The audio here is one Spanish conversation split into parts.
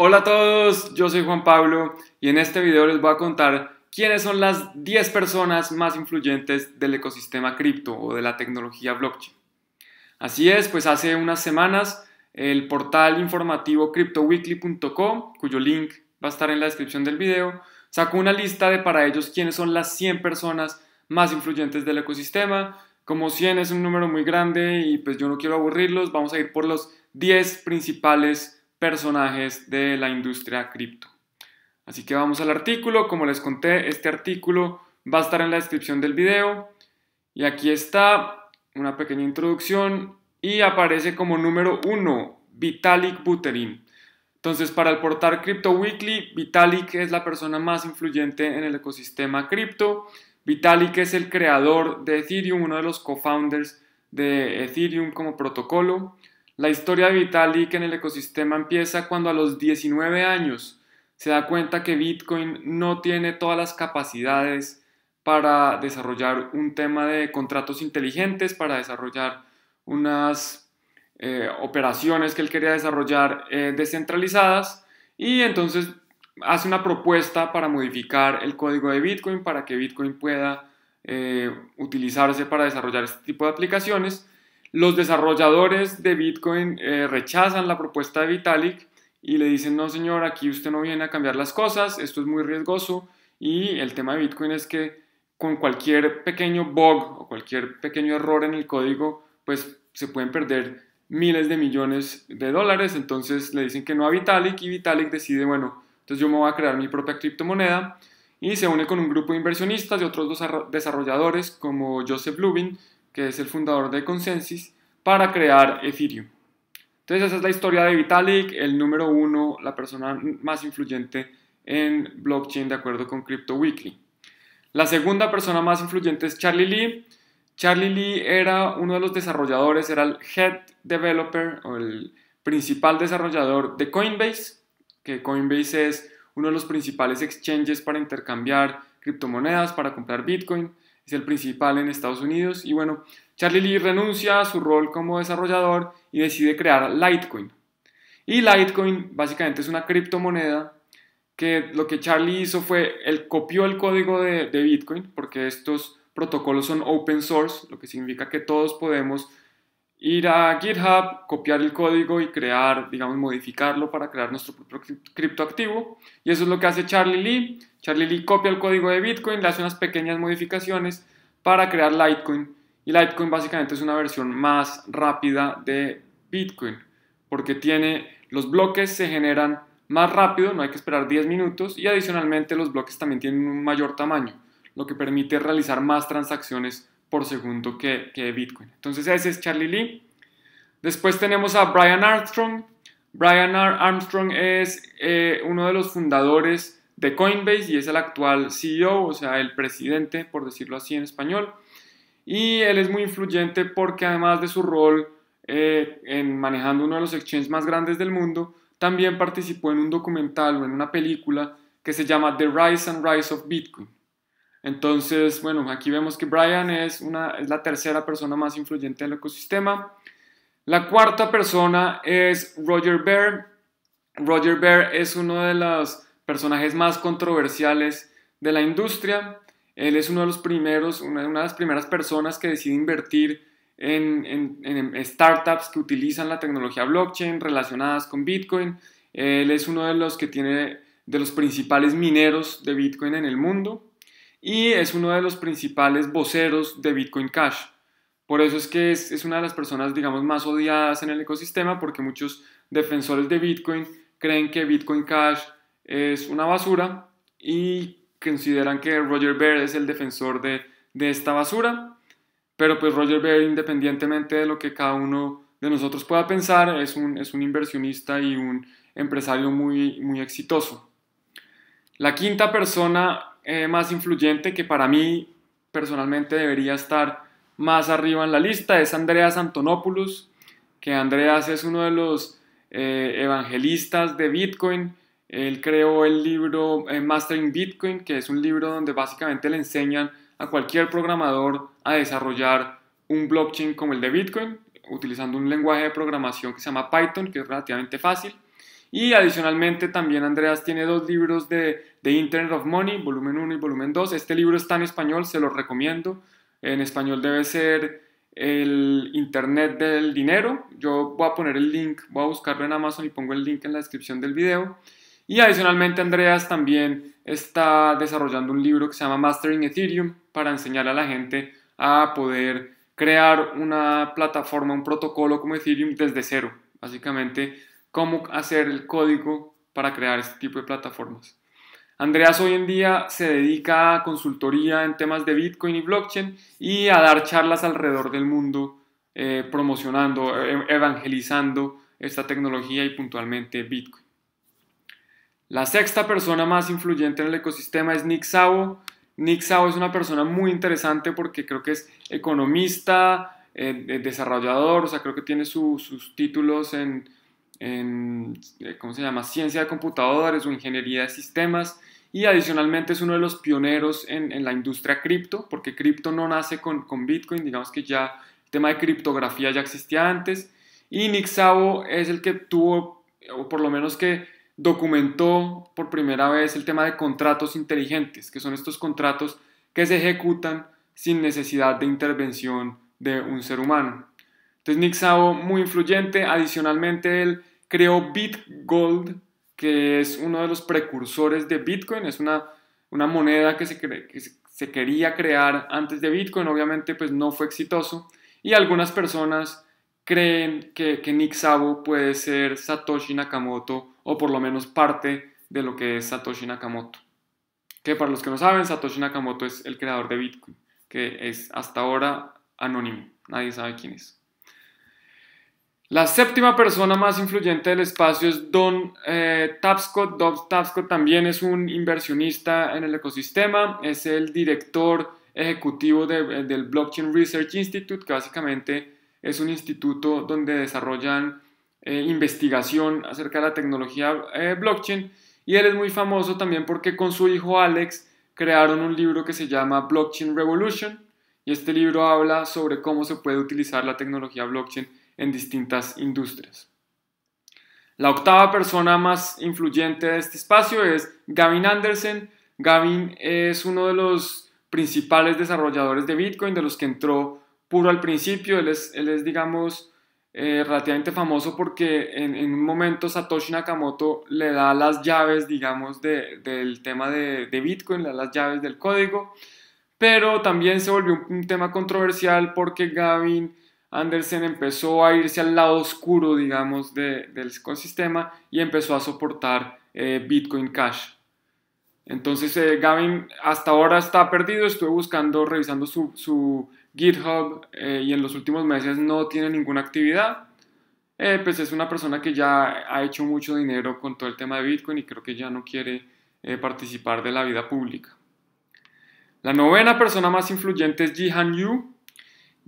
Hola a todos, yo soy Juan Pablo y en este video les voy a contar quiénes son las 10 personas más influyentes del ecosistema cripto o de la tecnología blockchain. Así es, pues hace unas semanas el portal informativo cryptoweekly.com, cuyo link va a estar en la descripción del video, sacó una lista de para ellos quiénes son las 100 personas más influyentes del ecosistema. Como 100 es un número muy grande y pues yo no quiero aburrirlos, vamos a ir por los 10 principales personajes de la industria cripto. Así que vamos al artículo, como les conté, este artículo va a estar en la descripción del video y aquí está una pequeña introducción y aparece como número uno Vitalik Buterin. Entonces, para el portal Crypto Weekly, Vitalik es la persona más influyente en el ecosistema cripto. Vitalik es el creador de Ethereum, uno de los co-founders de Ethereum como protocolo. La historia de Vitalik en el ecosistema empieza cuando a los 19 años se da cuenta que Bitcoin no tiene todas las capacidades para desarrollar un tema de contratos inteligentes, para desarrollar unas eh, operaciones que él quería desarrollar eh, descentralizadas y entonces hace una propuesta para modificar el código de Bitcoin para que Bitcoin pueda eh, utilizarse para desarrollar este tipo de aplicaciones los desarrolladores de Bitcoin eh, rechazan la propuesta de Vitalik y le dicen, no señor, aquí usted no viene a cambiar las cosas, esto es muy riesgoso y el tema de Bitcoin es que con cualquier pequeño bug o cualquier pequeño error en el código, pues se pueden perder miles de millones de dólares, entonces le dicen que no a Vitalik y Vitalik decide, bueno, entonces yo me voy a crear mi propia criptomoneda y se une con un grupo de inversionistas y otros desarrolladores como Joseph Lubin, que es el fundador de Consensus, para crear Ethereum. Entonces esa es la historia de Vitalik, el número uno, la persona más influyente en blockchain de acuerdo con Crypto Weekly. La segunda persona más influyente es Charlie Lee. Charlie Lee era uno de los desarrolladores, era el head developer o el principal desarrollador de Coinbase, que Coinbase es uno de los principales exchanges para intercambiar criptomonedas, para comprar Bitcoin es el principal en Estados Unidos. Y bueno, Charlie Lee renuncia a su rol como desarrollador y decide crear Litecoin. Y Litecoin básicamente es una criptomoneda que lo que Charlie hizo fue, él copió el código de, de Bitcoin, porque estos protocolos son open source, lo que significa que todos podemos ir a GitHub, copiar el código y crear, digamos, modificarlo para crear nuestro propio criptoactivo. Y eso es lo que hace Charlie Lee. Charlie Lee copia el código de Bitcoin, le hace unas pequeñas modificaciones para crear Litecoin. Y Litecoin básicamente es una versión más rápida de Bitcoin, porque tiene los bloques se generan más rápido, no hay que esperar 10 minutos y adicionalmente los bloques también tienen un mayor tamaño, lo que permite realizar más transacciones por segundo que, Bitcoin. Entonces ese es Charlie Lee. Después tenemos a Brian Armstrong. Brian Armstrong es eh, uno de los fundadores de Coinbase y es el actual CEO, o sea, el presidente, por decirlo así en español. Y él es muy influyente porque además de su rol eh, en manejando uno de los exchanges más grandes del mundo, también participó en un documental o en una película que se llama The Rise and Rise of Bitcoin. Entonces, bueno, aquí vemos que Brian es, la tercera persona más influyente del ecosistema. La cuarta persona es Roger Bear. Roger Bear es uno de los personajes más controversiales de la industria. Él es uno de los primeros, una, de las primeras personas que decide invertir en, en startups que utilizan la tecnología blockchain relacionadas con Bitcoin. Él es uno de los que tiene de los principales mineros de Bitcoin en el mundo y es uno de los principales voceros de Bitcoin Cash. Por eso es que es, una de las personas, digamos, más odiadas en el ecosistema porque muchos defensores de Bitcoin creen que Bitcoin Cash es una basura y consideran que Roger Ver es el defensor de, esta basura. Pero pues Roger Ver, independientemente de lo que cada uno de nosotros pueda pensar, es un, es un inversionista y un empresario muy, muy exitoso. La quinta persona eh, más influyente que para mí personalmente debería estar más arriba en la lista es Andreas Antonopoulos, que Andreas es uno de los eh, evangelistas de Bitcoin. Él creó el libro eh, Mastering Bitcoin, que es un libro donde básicamente le enseñan a cualquier programador a desarrollar un blockchain como el de Bitcoin, utilizando un lenguaje de programación que se llama Python, que es relativamente fácil. Y adicionalmente también Andreas tiene dos libros de, Internet of Money, volumen 1 y volumen 2. Este libro está en español, se los recomiendo. En español debe ser el Internet del Dinero. Yo voy a poner el link, voy a buscarlo en Amazon y pongo el link en la descripción del video. Y adicionalmente Andreas también está desarrollando un libro que se llama Mastering Ethereum para enseñar a la gente a poder crear una plataforma, un protocolo como Ethereum desde cero. Básicamente cómo hacer el código para crear este tipo de plataformas. Andreas hoy en día se dedica a consultoría en temas de Bitcoin y blockchain y a dar charlas alrededor del mundo eh, promocionando, eh, evangelizando esta tecnología y puntualmente Bitcoin. La sexta persona más influyente en el ecosistema es Nick Szabo. Nick Szabo es una persona muy interesante porque creo que es economista, eh, desarrollador, o sea, creo que tiene sus títulos en, en, eh, ¿cómo se llama?, ciencia de computadores o ingeniería de sistemas. Y adicionalmente es uno de los pioneros en, la industria cripto, porque cripto no nace con, con, Bitcoin, digamos que ya el tema de criptografía ya existía antes. Y Nick Szabo es el que tuvo, o por lo menos que documentó por primera vez el tema de contratos inteligentes, que son estos contratos que se ejecutan sin necesidad de intervención de un ser humano. Entonces Nick Szabo, muy influyente, adicionalmente él creó BitGold, que es uno de los precursores de Bitcoin, es una, una moneda que se, se quería crear antes de Bitcoin, obviamente pues no fue exitoso, y algunas personas creen que, que Nick Szabo puede ser Satoshi Nakamoto, o por lo menos parte de lo que es Satoshi Nakamoto. Que para los que no saben, Satoshi Nakamoto es el creador de Bitcoin, que es hasta ahora anónimo, nadie sabe quién es. La séptima persona más influyente del espacio es Don eh, Tapscott. Don Tapscott también es un inversionista en el ecosistema, es el director ejecutivo eh, del Blockchain Research Institute, que básicamente es un instituto donde desarrollan eh, investigación acerca de la tecnología blockchain. Y él es muy famoso también porque con su hijo Alex crearon un libro que se llama Blockchain Revolution. Y este libro habla sobre cómo se puede utilizar la tecnología blockchain en distintas industrias. La octava persona más influyente de este espacio es Gavin Anderson. Gavin es uno de los principales desarrolladores de Bitcoin, de los que entró puro al principio. Él es, él es digamos, eh, relativamente famoso porque en, en, un momento Satoshi Nakamoto le da las llaves, digamos, de, del tema de, de, Bitcoin, le da las llaves del código, pero también se volvió un tema controversial porque Gavin Andersen empezó a irse al lado oscuro, digamos, de, del ecosistema y empezó a soportar eh, Bitcoin Cash. Entonces, eh, Gavin hasta ahora está perdido. Estuve buscando, revisando su, GitHub eh, y en los últimos meses no tiene ninguna actividad. pues es una persona que ya ha hecho mucho dinero con todo el tema de Bitcoin y creo que ya no quiere participar de la vida pública. La novena persona más influyente es Jihan Yu,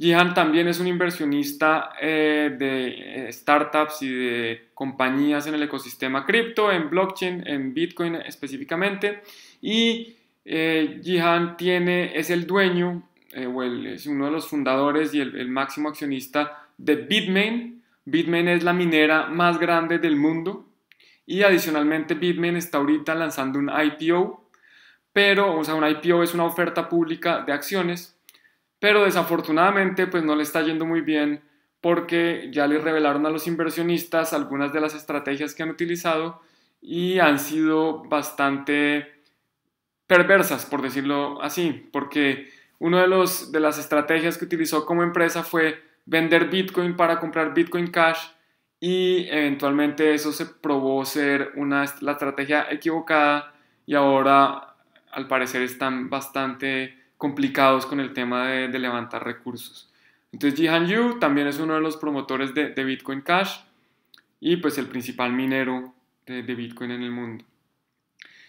Jihan también es un inversionista eh, de eh, startups y de compañías en el ecosistema cripto, en blockchain, en Bitcoin específicamente. Y eh, Jihan tiene, es el dueño eh, o es uno de los fundadores y el, el, máximo accionista de Bitmain. Bitmain es la minera más grande del mundo y adicionalmente Bitmain está ahorita lanzando un IPO, pero, o sea, un IPO es una oferta pública de acciones pero desafortunadamente pues no le está yendo muy bien porque ya le revelaron a los inversionistas algunas de las estrategias que han utilizado y han sido bastante perversas, por decirlo así, porque una de, de las estrategias que utilizó como empresa fue vender Bitcoin para comprar Bitcoin Cash y eventualmente eso se probó ser una, la estrategia equivocada y ahora al parecer están bastante complicados con el tema de, levantar recursos. Entonces Jihan Yu también es uno de los promotores de, Bitcoin Cash y pues el principal minero de, Bitcoin en el mundo.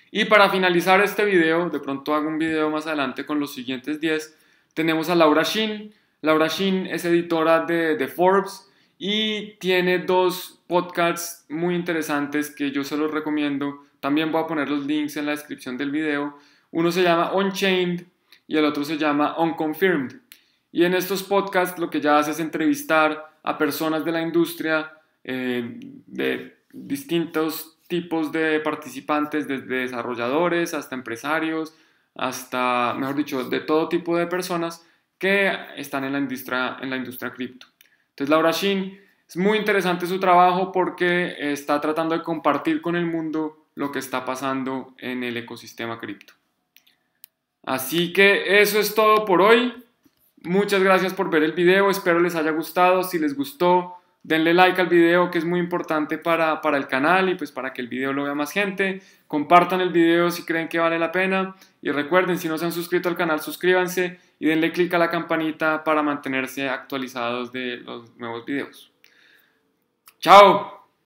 Y para finalizar este video, de pronto hago un video más adelante con los siguientes 10, tenemos a Laura Shin. Laura Shin es editora de, de Forbes y tiene dos podcasts muy interesantes que yo se los recomiendo. También voy a poner los links en la descripción del video. Uno se llama Unchained y el otro se llama Unconfirmed. Y en estos podcasts lo que ya hace es entrevistar a personas de la industria eh, de distintos tipos de participantes, desde desarrolladores hasta empresarios, hasta, mejor dicho, de todo tipo de personas que están en la industria, en la industria cripto. Entonces, Laura Shin, es muy interesante su trabajo porque está tratando de compartir con el mundo lo que está pasando en el ecosistema cripto. Así que eso es todo por hoy. Muchas gracias por ver el video, espero les haya gustado. Si les gustó, denle like al video que es muy importante para, el canal y pues para que el video lo vea más gente. Compartan el video si creen que vale la pena. Y recuerden, si no se han suscrito al canal, suscríbanse y denle click a la campanita para mantenerse actualizados de los nuevos videos. ¡Chao!